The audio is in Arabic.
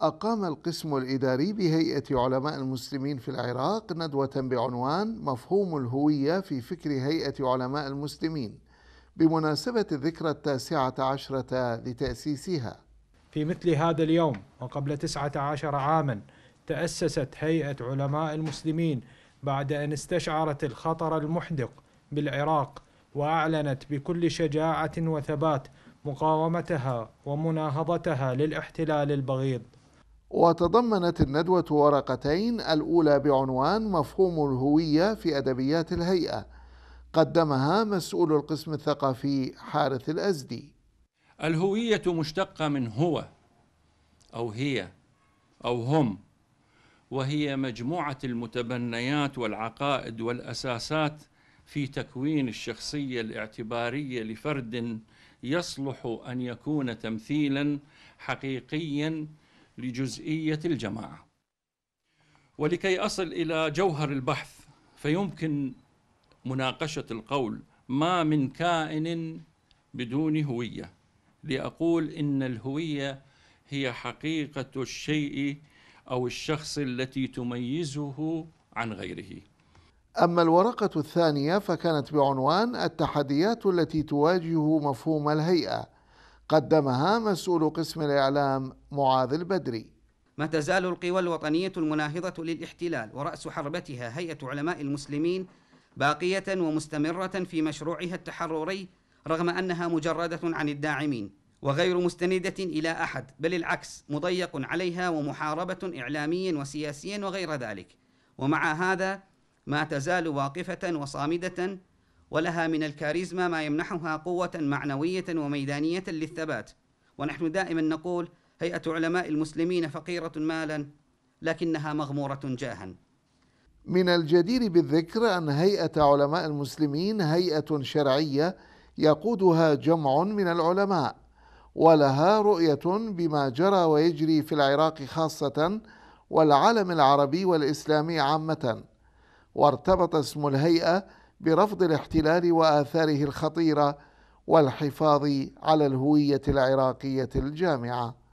أقام القسم الإداري بهيئة علماء المسلمين في العراق ندوة بعنوان مفهوم الهوية في فكر هيئة علماء المسلمين بمناسبة الذكرى التاسعة عشرة لتأسيسها في مثل هذا اليوم وقبل تسعة عشر عاما تأسست هيئة علماء المسلمين بعد أن استشعرت الخطر المحدق بالعراق وأعلنت بكل شجاعة وثبات مقاومتها ومناهضتها للاحتلال البغيض وتضمنت الندوة ورقتين الأولى بعنوان مفهوم الهوية في أدبيات الهيئة قدمها مسؤول القسم الثقافي حارث الأزدي الهوية مشتقة من هو أو هي أو هم وهي مجموعة المتبنيات والعقائد والأساسات في تكوين الشخصية الاعتبارية لفرد يصلح أن يكون تمثيلا حقيقيا لجزئية الجماعة ولكي أصل إلى جوهر البحث فيمكن مناقشة القول ما من كائن بدون هوية لأقول إن الهوية هي حقيقة الشيء أو الشخص التي تميزه عن غيره أما الورقة الثانية فكانت بعنوان التحديات التي تواجه مفهوم الهيئة قدمها مسؤول قسم الإعلام معاذ البدري ما تزال القوى الوطنية المناهضة للاحتلال ورأس حربتها هيئة علماء المسلمين باقية ومستمرة في مشروعها التحرري رغم أنها مجردة عن الداعمين وغير مستندة إلى أحد بل العكس مضيق عليها ومحاربة إعلاميا وسياسيا وغير ذلك ومع هذا ما تزال واقفة وصامدة ولها من الكاريزما ما يمنحها قوة معنوية وميدانية للثبات ونحن دائما نقول هيئة علماء المسلمين فقيرة مالا لكنها مغمورة جاها من الجدير بالذكر أن هيئة علماء المسلمين هيئة شرعية يقودها جمع من العلماء ولها رؤية بما جرى ويجري في العراق خاصة والعالم العربي والإسلامي عامة وارتبط اسم الهيئة برفض الاحتلال واثاره الخطيره والحفاظ على الهويه العراقيه الجامعه